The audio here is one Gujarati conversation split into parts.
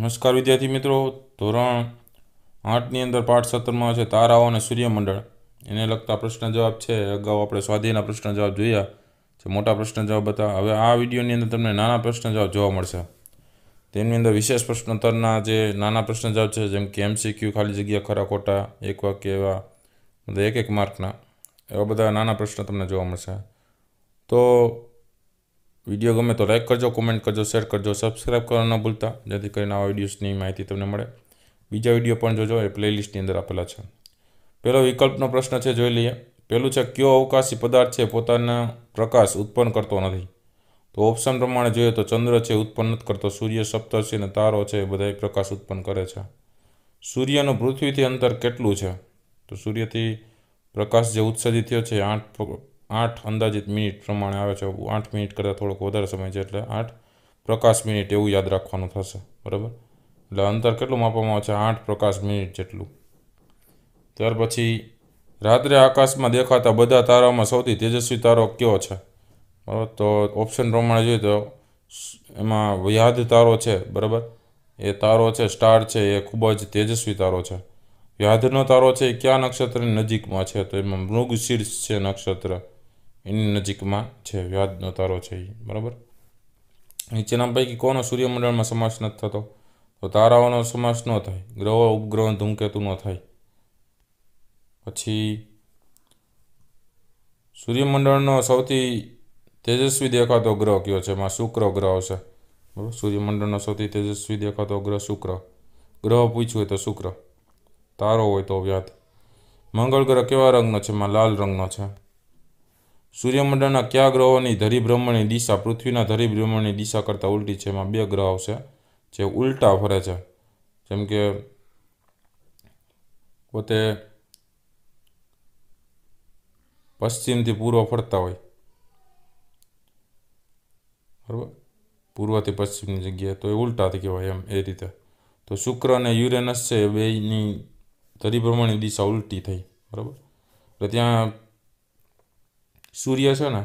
નમસ્કાર વિદ્યાર્થી મિત્રો ધોરણ આઠની અંદર પાઠ સત્રમાં છે તારાઓ અને સૂર્યમંડળ એને લગતા પ્રશ્ન જવાબ છે અગાઉ આપણે સ્વાધીના પ્રશ્ન જવાબ જોયા જે મોટા પ્રશ્ન જવાબ હતા હવે આ વિડીયોની અંદર તમને નાના પ્રશ્ન જવાબ જોવા મળશે તેમની અંદર વિશેષ પ્રશ્નોત્તરના જે નાના પ્રશ્ન જવાબ છે જેમ કે એમસીક્યુ ખાલી જગ્યા ખરા ખોટા એક વાક્ય એવા બધા એક એક માર્કના એવા બધા નાના પ્રશ્ન તમને જોવા મળશે તો વિડીયો ગમે તો લાઇક કરજો કોમેન્ટ કરજો શેર કરજો સબસ્ક્રાઈબ કરવાનું ન ભૂલતા જેથી કરીને આવા વિડીયોસની માહિતી તમને મળે બીજા વિડીયો પણ જોજો એ પ્લેલિસ્ટની અંદર આપેલા છે પહેલો વિકલ્પનો પ્રશ્ન છે જોઈ લઈએ પહેલું છે કયો અવકાશી પદાર્થ છે પોતાના પ્રકાશ ઉત્પન્ન કરતો નથી તો ઓપ્શન પ્રમાણે જોઈએ તો ચંદ્ર છે ઉત્પન્ન નથી કરતો સૂર્ય સપ્તર્ષિ અને તારો છે એ બધા પ્રકાશ ઉત્પન્ન કરે છે સૂર્યનું પૃથ્વીથી અંતર કેટલું છે તો સૂર્યથી પ્રકાશ જે ઉત્સર્જિત થયો છે આઠ આઠ અંદાજિત મિનિટ પ્રમાણે આવે છે આઠ મિનિટ કરતાં થોડોક વધારે સમય છે એટલે આઠ પ્રકાશ મિનિટ એવું યાદ રાખવાનું થશે બરાબર એટલે અંતર કેટલું માપવામાં આવે છે આઠ પ્રકાશ મિનિટ જેટલું ત્યાર પછી રાત્રે આકાશમાં દેખાતા બધા તારામાં સૌથી તેજસ્વી તારો કયો છે બરાબર તો ઓપ્શન પ્રમાણે જોઈએ તો એમાં વ્યાધ તારો છે બરાબર એ તારો છે સ્ટાર છે એ ખૂબ જ તેજસ્વી તારો છે વ્યાધનો તારો છે એ કયા નક્ષત્રની નજીકમાં છે તો એમાં મૃગશીર્ષ છે નક્ષત્ર એની નજીકમાં છે વ્યાજનો તારો છે એ બરાબર નીચેના પૈકી કોનો સૂર્યમંડળમાં સમાસ નથી થતો તો તારાઓનો સમાસ ન થાય ગ્રહો ઉપગ્રહ ધૂમકેતુ ન થાય પછી સૂર્યમંડળનો સૌથી તેજસ્વી દેખાતો ગ્રહ કયો છે એમાં શુક્ર ગ્રહ આવશે બરાબર સૂર્યમંડળનો સૌથી તેજસ્વી દેખાતો ગ્રહ શુક્ર ગ્રહ પૂછ્યું હોય તો શુક્ર તારો હોય તો વ્યાધ મંગળ ગ્રહ કેવા રંગનો છે એમાં લાલ રંગનો છે સૂર્યમંડળના કયા ગ્રહોની ધરીભ્રમણની દિશા પૃથ્વીના ધરીભ્રમણની દિશા કરતાં ઉલટી છે એમાં બે ગ્રહ આવશે જે ઉલટા ફરે છે જેમ કે પોતે પશ્ચિમથી પૂર્વ ફરતા હોય બરાબર પૂર્વથી પશ્ચિમની જગ્યાએ તો એ ઉલટાથી કહેવાય એમ એ રીતે તો શુક્ર અને યુરેનસ છે એ બેની ધરીભ્રમણની દિશા ઉલટી થઈ બરાબર એટલે ત્યાં સૂર્ય છે ને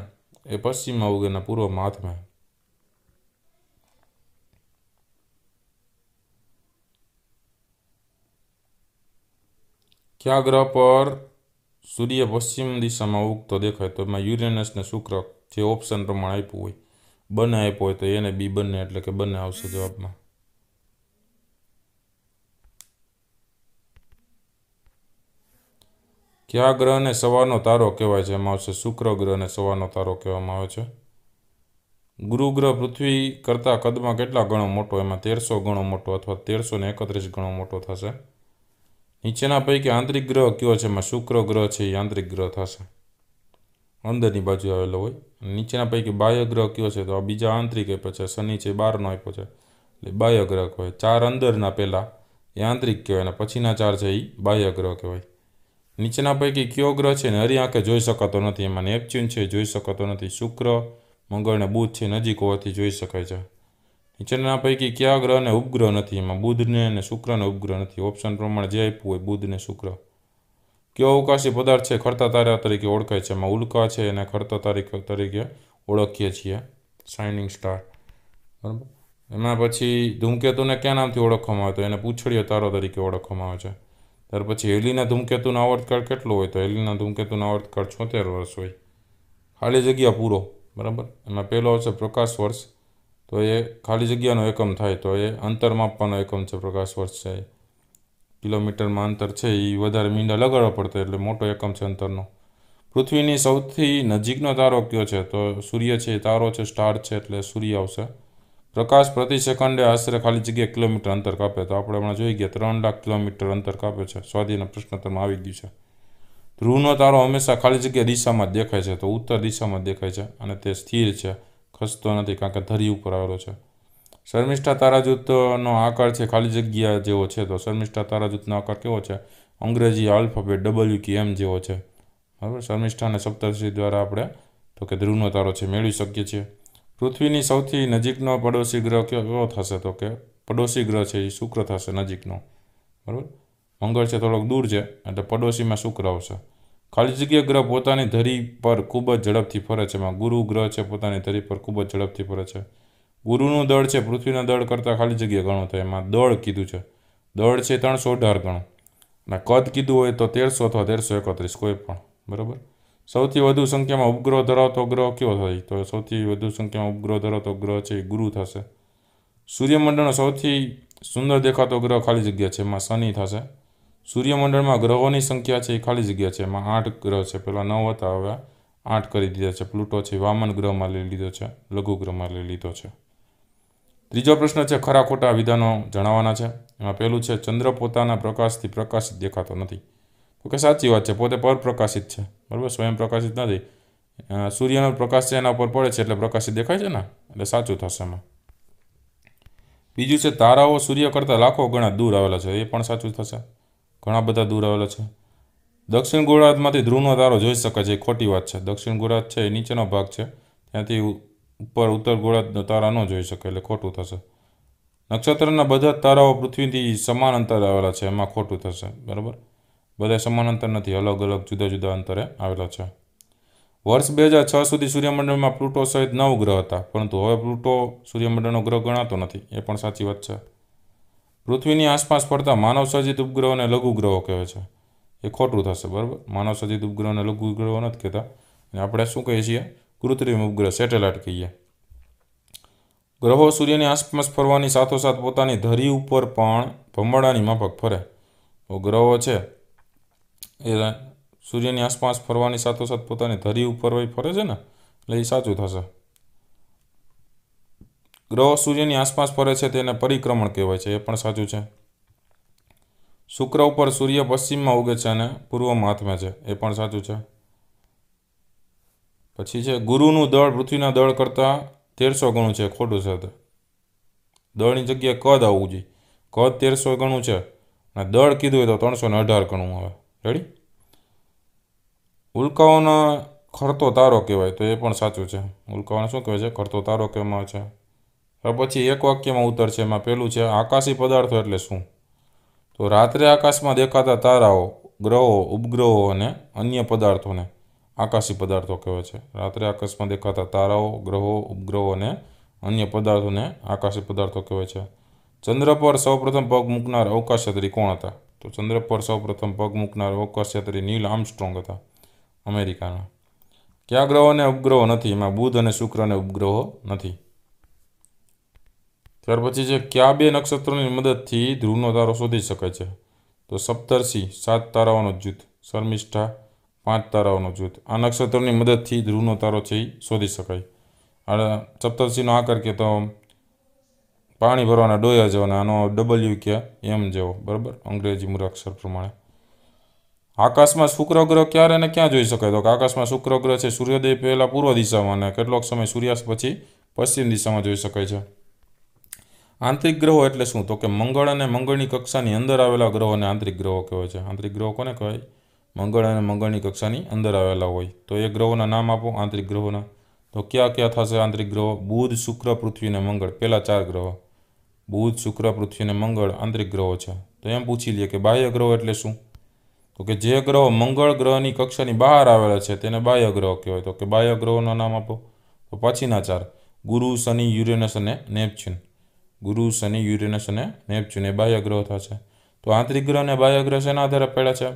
એ પશ્ચિમમાં ઉગે ને પૂર્વમાં હાથમાં કયા ગ્રહ પર સૂર્ય પશ્ચિમ દિશામાં ઉગતો દેખાય તો એમાં યુરેનસ ને શુક્ર જે ઓપ્શન પ્રમાણે આપ્યું હોય બંને આપ્યું હોય તો એને બી બંને એટલે કે બંને આવશે જવાબમાં કયા ગ્રહને સવારનો તારો કહેવાય છે એમાં આવશે શુક્ર ગ્રહને સવારનો તારો કહેવામાં આવે છે ગુરુ ગ્રહ પૃથ્વી કરતાં કદમાં કેટલા ગણો મોટો એમાં તેરસો ગણો મોટો અથવા તેરસો ને એકત્રીસ ગણો મોટો થશે નીચેના પૈકી આંતરિક ગ્રહ કયો છે એમાં શુક્ર ગ્રહ છે એ આંતરિક ગ્રહ થશે અંદરની બાજુ આવેલો હોય નીચેના પૈકી બાહ્ય ગ્રહ કયો છે તો આ બીજા આંતરિક આપ્યો છે શનિ છે બારનો આપ્યો છે એટલે બાહ્ય ગ્રહ કહેવાય ચાર અંદરના પહેલાં એ આંતરિક કહેવાય અને પછીના ચાર છે એ બાહ્ય ગ્રહ કહેવાય નીચેના પૈકી કયો ગ્રહ છે નરી આંખે જોઈ શકાતો નથી એમાં નેપચ્યુન છે જોઈ શકાતો નથી શુક્ર મંગળ અને બુધ છે નજીક હોવાથી જોઈ શકાય છે નીચેના પૈકી કયા ગ્રહને ઉપગ્રહ નથી એમાં બુધને અને શુક્રને ઉપગ્રહ નથી ઓપ્શન પ્રમાણે જે આપ્યું હોય બુધ અને શુક્ર કયો અવકાશી પદાર્થ છે ખરતા તારા તરીકે ઓળખાય છે એમાં ઉલ્કા છે એને ખરતા તારીખ તરીકે ઓળખીએ છીએ શાઇનિંગ સ્ટાર બરાબર એમાં પછી ધૂમકેતુને ક્યાં નામથી ઓળખવામાં આવે તો એને પૂંછડીયો તારો તરીકે ઓળખવામાં આવે છે ત્યાર પછી હેલીના ધૂમકેતુનો આવર્તકાળ કેટલો હોય તો હેલીના ધૂમકેતુનો આવર્તકાળ છોતેર વર્ષ હોય ખાલી જગ્યા પૂરો બરાબર એમાં પહેલો આવશે પ્રકાશ વર્ષ તો એ ખાલી જગ્યાનો એકમ થાય તો એ અંતર માપવાનો એકમ છે પ્રકાશ વર્ષ છે કિલોમીટરમાં અંતર છે એ વધારે મીંડા લગાડવા પડતો એટલે મોટો એકમ છે અંતરનો પૃથ્વીની સૌથી નજીકનો તારો કયો છે તો સૂર્ય છે તારો છે સ્ટાર છે એટલે સૂર્ય આવશે પ્રકાશ પ્રતિ સેકન્ડે આશરે ખાલી જગ્યા કિલોમીટર અંતર કાપે તો આપણે હમણાં જોઈ ગયા ત્રણ લાખ કિલોમીટર અંતર કાપે છે સ્વાધીન પ્રશ્નોત્તરમાં આવી ગયું છે ધ્રુવનો તારો હંમેશા ખાલી જગ્યા દિશામાં દેખાય છે તો ઉત્તર દિશામાં દેખાય છે અને તે સ્થિર છે ખસતો નથી કારણ કે ધરી ઉપર આવેલો છે શર્મિષ્ઠા તારાજૂથનો આકાર છે ખાલી જગ્યા જેવો છે તો શર્મિષ્ઠા તારાજૂથનો આકાર કેવો છે અંગ્રેજી આલ્ફાબેટ ડબલ્યુ કે એમ જેવો છે બરાબર શર્મિષ્ઠા અને સપ્તર્ષિ દ્વારા આપણે તો કે ધ્રુવનો તારો છે મેળવી શકીએ છીએ પૃથ્વીની સૌથી નજીકનો પડોશી ગ્રહ કયો થશે તો કે પડોશી ગ્રહ છે એ શુક્ર થશે નજીકનો બરાબર મંગળ છે થોડોક દૂર છે એટલે પડોશીમાં શુક્ર આવશે ખાલી જગ્યા ગ્રહ પોતાની ધરી પર ખૂબ જ ઝડપથી ફરે છે એમાં ગુરુ ગ્રહ છે પોતાની ધરી પર ખૂબ જ ઝડપથી ફરે છે ગુરુનું દળ છે પૃથ્વીના દળ કરતાં ખાલી જગ્યા ગણો થાય એમાં દળ કીધું છે દળ છે ત્રણસો અઢાર ગણું અને કદ કીધું હોય તો તેરસો અથવા તેરસો એકત્રીસ કોઈ પણ બરાબર સૌથી વધુ સંખ્યામાં ઉપગ્રહ ધરાવતો ગ્રહ કયો થાય તો સૌથી વધુ સંખ્યામાં ઉપગ્રહ ધરાવતો ગ્રહ છે એ ગુરુ થશે સૂર્યમંડળનો સૌથી સુંદર દેખાતો ગ્રહ ખાલી જગ્યા છે એમાં શનિ થશે સૂર્યમંડળમાં ગ્રહોની સંખ્યા છે એ ખાલી જગ્યા છે એમાં આઠ ગ્રહ છે પહેલાં નવ હતા હવે આઠ કરી દીધા છે પ્લુટો છે વામન ગ્રહમાં લઈ લીધો છે લઘુ ગ્રહમાં લઈ લીધો છે ત્રીજો પ્રશ્ન છે ખરા ખોટા વિધાનો જણાવવાના છે એમાં પહેલું છે ચંદ્ર પોતાના પ્રકાશથી પ્રકાશિત દેખાતો નથી ઓકે સાચી વાત છે પોતે પર પ્રકાશિત છે બરાબર સ્વયં પ્રકાશિત નથી સૂર્યનો પ્રકાશ છે એના ઉપર પડે છે એટલે પ્રકાશિત દેખાય છે ને એટલે સાચું થશે એમાં બીજું છે તારાઓ સૂર્ય કરતાં લાખો ગણા દૂર આવેલા છે એ પણ સાચું થશે ઘણા બધા દૂર આવેલા છે દક્ષિણ ગોળાર્ધમાંથી ધ્રુવનો તારો જોઈ શકાય છે એ ખોટી વાત છે દક્ષિણ ગોળાર્ધ છે એ નીચેનો ભાગ છે ત્યાંથી ઉપર ઉત્તર ગોળાર્ધનો તારા ન જોઈ શકે એટલે ખોટું થશે નક્ષત્રના બધા તારાઓ પૃથ્વીથી સમાન અંતર આવેલા છે એમાં ખોટું થશે બરાબર બધા સમાન અંતર નથી અલગ અલગ જુદા જુદા અંતરે આવેલા છે વર્ષ બે હજાર છ સુધી સૂર્યમંડળમાં પ્લુટો સહિત નવ ગ્રહ હતા પરંતુ હવે પ્લુટો સૂર્યમંડળનો ગ્રહ ગણાતો નથી એ પણ સાચી વાત છે પૃથ્વીની આસપાસ ફરતા માનવ માનવસર્જિત ઉપગ્રહોને લઘુ ગ્રહો કહેવાય છે એ ખોટું થશે બરાબર માનવસર્જિત ઉપગ્રહોને લઘુ ગ્રહો નથી કહેતા અને આપણે શું કહીએ છીએ કૃત્રિમ ઉપગ્રહ સેટેલાઇટ કહીએ ગ્રહો સૂર્યની આસપાસ ફરવાની સાથોસાથ પોતાની ધરી ઉપર પણ ભમરડાની માફક ફરે તો ગ્રહો છે એ સૂર્યની આસપાસ ફરવાની સાથોસાથ પોતાની ધરી ઉપર હોય ફરે છે ને એટલે એ સાચું થશે ગ્રહો સૂર્યની આસપાસ ફરે છે તેને પરિક્રમણ કહેવાય છે એ પણ સાચું છે શુક્ર ઉપર સૂર્ય પશ્ચિમમાં ઉગે છે અને પૂર્વમાં હાથમાં છે એ પણ સાચું છે પછી છે ગુરુનું દળ પૃથ્વીના દળ કરતાં તેરસો ગણું છે ખોટું સાથે દળની જગ્યાએ કદ આવવું જોઈએ કદ તેરસો ગણું છે અને દળ કીધું હોય તો ત્રણસો ને અઢાર ગણું આવે રેડી ઉલ્કાઓના ખરતો તારો કહેવાય તો એ પણ સાચું છે ઉલ્કાઓને શું કહેવાય છે ખરતો તારો કહેવામાં આવે છે પછી એક વાક્યમાં ઉત્તર છે એમાં પહેલું છે આકાશી પદાર્થો એટલે શું તો રાત્રે આકાશમાં દેખાતા તારાઓ ગ્રહો ઉપગ્રહો અને અન્ય પદાર્થોને આકાશી પદાર્થો કહેવાય છે રાત્રે આકાશમાં દેખાતા તારાઓ ગ્રહો ઉપગ્રહો અને અન્ય પદાર્થોને આકાશી પદાર્થો કહેવાય છે ચંદ્ર પર સૌપ્રથમ પગ મૂકનાર અવકાશ ત્રિકોણ હતા તો ચંદ્ર પર સૌપ્રથમ પગ મૂકનાર વોકરક્ષેત્રી નીલ આર્મસ્ટ્રોંગ હતા અમેરિકાના કયા ગ્રહો અને ઉપગ્રહો નથી એમાં બુધ અને શુક્ર અને ઉપગ્રહો નથી ત્યાર પછી છે કયા બે નક્ષત્રોની મદદથી ધ્રુવનો તારો શોધી શકે છે તો સપ્તર્ષિ સાત તારાઓનું જૂથ શર્મિષ્ઠા પાંચ તારાઓનો જૂથ આ નક્ષત્રોની મદદથી ધ્રુવનો તારો છે એ શોધી શકાય અને સપ્તર્ષિનો આકાર કે તો પાણી ભરવાના ડોયા જવાના આનો ડબલ્યુ કે એમ જેવો બરાબર અંગ્રેજી મૂળાક્ષર પ્રમાણે આકાશમાં શુક્રગ્રહ ક્યારે અને ક્યાં જોઈ શકાય તો કે આકાશમાં શુક્રગ્રહ છે સૂર્યોદય પહેલાં પૂર્વ દિશામાં અને કેટલોક સમય સૂર્યાસ્ત પછી પશ્ચિમ દિશામાં જોઈ શકાય છે આંતરિક ગ્રહો એટલે શું તો કે મંગળ અને મંગળની કક્ષાની અંદર આવેલા ગ્રહોને આંતરિક ગ્રહો કહેવાય છે આંતરિક ગ્રહો કોને કહેવાય મંગળ અને મંગળની કક્ષાની અંદર આવેલા હોય તો એ ગ્રહોના નામ આપો આંતરિક ગ્રહોના તો કયા કયા થશે આંતરિક ગ્રહો બુધ શુક્ર પૃથ્વી અને મંગળ પહેલાં ચાર ગ્રહો બુધ શુક્ર પૃથ્વી અને મંગળ આંતરિક ગ્રહો છે તો એમ પૂછી લઈએ કે બાહ્ય ગ્રહો એટલે શું તો કે જે ગ્રહો મંગળ ગ્રહની કક્ષાની બહાર આવેલા છે તેને બાહ્ય ગ્રહ કહેવાય તો કે બાહ્ય ગ્રહોના નામ આપો તો પછીના ચાર ગુરુ શનિ યુરેનસ અને નેપચ્યુન ગુરુ શનિ યુરેનસ અને નેપચ્યુન એ બાહ્ય ગ્રહ થશે તો આંતરિક ગ્રહ અને બાહ્ય ગ્રહ શેના આધારે પડ્યા છે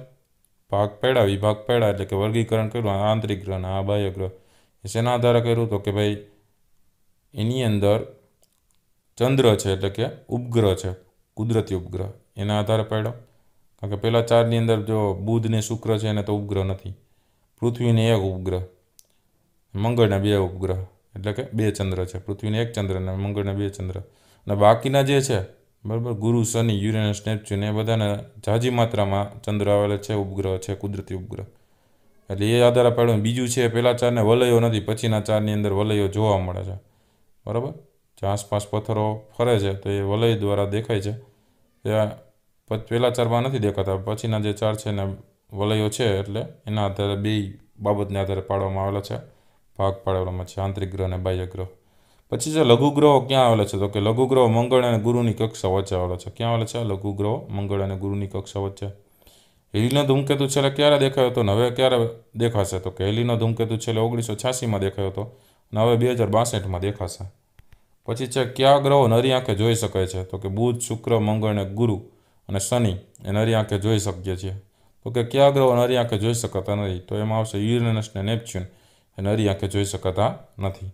ભાગ પેડા વિભાગ પેડા એટલે કે વર્ગીકરણ કર્યું આંતરિક ગ્રહ અને આ બાહ્ય ગ્રહ શેના આધારે કર્યું તો કે ભાઈ એની અંદર ચંદ્ર છે એટલે કે ઉપગ્રહ છે કુદરતી ઉપગ્રહ એના આધારે પાડ્યો કારણ કે પહેલાં ચારની અંદર જો બુધ ને શુક્ર છે એને તો ઉપગ્રહ નથી પૃથ્વીને એક ઉપગ્રહ મંગળના બે ઉપગ્રહ એટલે કે બે ચંદ્ર છે પૃથ્વીને એક ચંદ્ર અને મંગળના બે ચંદ્ર અને બાકીના જે છે બરાબર ગુરુ શનિ યુરેનસ નેપચ્યુન એ બધાને ઝાઝી માત્રામાં ચંદ્ર આવેલા છે ઉપગ્રહ છે કુદરતી ઉપગ્રહ એટલે એ આધારે પાડ્યું બીજું છે પહેલાં ચારને વલયો નથી પછીના ચારની અંદર વલયો જોવા મળે છે બરાબર જે આસપાસ પથ્થરો ફરે છે તો એ વલય દ્વારા દેખાય છે એ પહેલાં ચારમાં નથી દેખાતા પછીના જે ચાર છે ને વલયો છે એટલે એના આધારે બે બાબતને આધારે પાડવામાં આવેલા છે ભાગ પાડવામાં છે આંતરિક ગ્રહ અને બાહ્ય ગ્રહ પછી છે લઘુગ્રહો ક્યાં આવેલા છે તો કે લઘુગ્રહો મંગળ અને ગુરુની કક્ષા વચ્ચે આવેલા છે ક્યાં આવેલા છે લઘુગ્રહો મંગળ અને ગુરુની કક્ષા વચ્ચે હેલીનો ધૂમકેતુ છેલ્લે ક્યારે દેખાયો હતો હવે ક્યારે દેખાશે તો કે હેલીનો ધૂમકેતુ છેલ્લે ઓગણીસો છ્યાસીમાં દેખાયો હતો અને હવે બે હજાર બાસઠમાં દેખાશે પછી છે કયા ગ્રહો નરી આંખે જોઈ શકે છે તો કે બુધ શુક્ર મંગળ અને ગુરુ અને શનિ એ નરી આંખે જોઈ શકીએ છીએ તો કે કયા ગ્રહો નરી આંખે જોઈ શકતા નથી તો એમાં આવશે યુરેનસ ને નેપચ્યુન એ નરી આંખે જોઈ શકતા નથી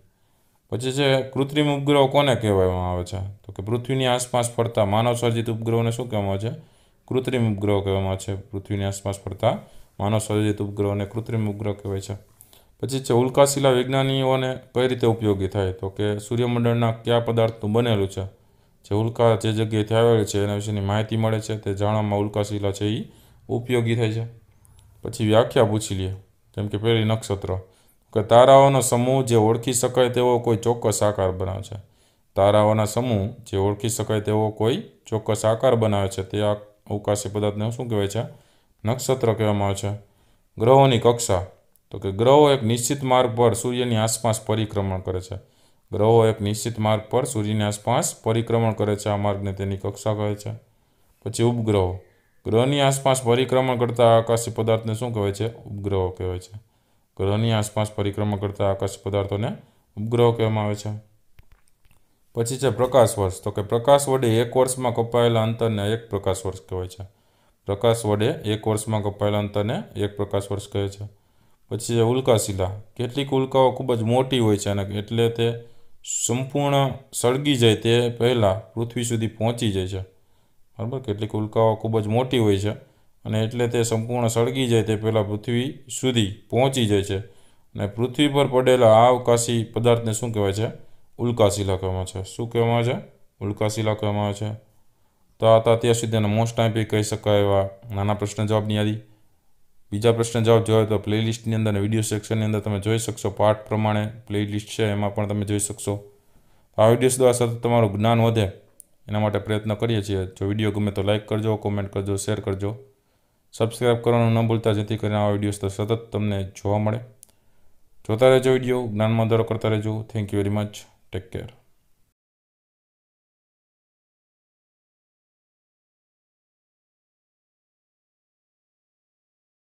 પછી છે કૃત્રિમ ઉપગ્રહો કોને કહેવામાં આવે છે તો કે પૃથ્વીની આસપાસ ફરતા માનવ સર્જિત ઉપગ્રહોને શું કહેવામાં આવે છે કૃત્રિમ ઉપગ્રહો કહેવામાં આવે છે પૃથ્વીની આસપાસ ફરતા માનવ સર્જિત ઉપગ્રહોને કૃત્રિમ ઉપગ્રહ કહેવાય છે પછી છે ઉલ્કાશીલા વિજ્ઞાનીઓને કઈ રીતે ઉપયોગી થાય તો કે સૂર્યમંડળના કયા પદાર્થનું બનેલું છે જે ઉલ્કા જે જગ્યાએથી આવેલી છે એના વિશેની માહિતી મળે છે તે જાણવામાં ઉલ્કાશીલા છે એ ઉપયોગી થાય છે પછી વ્યાખ્યા પૂછી લઈએ જેમ કે પહેલી નક્ષત્ર કે તારાઓનો સમૂહ જે ઓળખી શકાય તેવો કોઈ ચોક્કસ આકાર બનાવે છે તારાઓના સમૂહ જે ઓળખી શકાય તેવો કોઈ ચોક્કસ આકાર બનાવે છે તે આ અવકાશી પદાર્થને શું કહેવાય છે નક્ષત્ર કહેવામાં આવે છે ગ્રહોની કક્ષા તો કે ગ્રહો એક નિશ્ચિત માર્ગ પર સૂર્યની આસપાસ પરિક્રમણ કરે છે ગ્રહો એક નિશ્ચિત માર્ગ પર સૂર્યની આસપાસ પરિક્રમણ કરે છે આ માર્ગને તેની કક્ષા કહે છે પછી ઉપગ્રહો ગ્રહની આસપાસ પરિક્રમણ કરતા આકાશી પદાર્થને શું કહેવાય છે ઉપગ્રહો કહેવાય છે ગ્રહની આસપાસ પરિક્રમણ કરતા આકાશી પદાર્થોને ઉપગ્રહો કહેવામાં આવે છે પછી છે પ્રકાશ વર્ષ તો કે પ્રકાશ વડે એક વર્ષમાં કપાયેલા અંતરને એક પ્રકાશ વર્ષ કહેવાય છે પ્રકાશ વડે એક વર્ષમાં કપાયેલા અંતરને એક પ્રકાશ વર્ષ કહે છે પછી છે ઉલ્કાશિલા કેટલીક ઉલ્કાઓ ખૂબ જ મોટી હોય છે અને એટલે તે સંપૂર્ણ સળગી જાય તે પહેલાં પૃથ્વી સુધી પહોંચી જાય છે બરાબર કેટલીક ઉલ્કાઓ ખૂબ જ મોટી હોય છે અને એટલે તે સંપૂર્ણ સળગી જાય તે પહેલાં પૃથ્વી સુધી પહોંચી જાય છે અને પૃથ્વી પર પડેલા આ અવકાશી પદાર્થને શું કહેવાય છે ઉલ્કાશિલા કહેવામાં છે શું કહેવામાં છે ઉલ્કાશિલા કહેવામાં છે તો આ હતા સુધી સુધીના મોસ્ટ ટાઈમ કહી શકાય એવા નાના પ્રશ્ન જવાબની યાદી બીજા પ્રશ્ન જવાબ જોયો તો પ્લેલિસ્ટની અંદર અને વિડીયો સેક્શનની અંદર તમે જોઈ શકશો પાઠ પ્રમાણે પ્લેલિસ્ટ છે એમાં પણ તમે જોઈ શકશો આ વિડીયોઝ દ્વારા સતત તમારું જ્ઞાન વધે એના માટે પ્રયત્ન કરીએ છીએ જો વિડીયો ગમે તો લાઇક કરજો કોમેન્ટ કરજો શેર કરજો સબસ્ક્રાઇબ કરવાનું ન ભૂલતા જેથી કરીને આ વિડીયોઝ તો સતત તમને જોવા મળે જોતા રહેજો વિડીયો જ્ઞાનમાં વધારો કરતા રહેજો thank you very much take care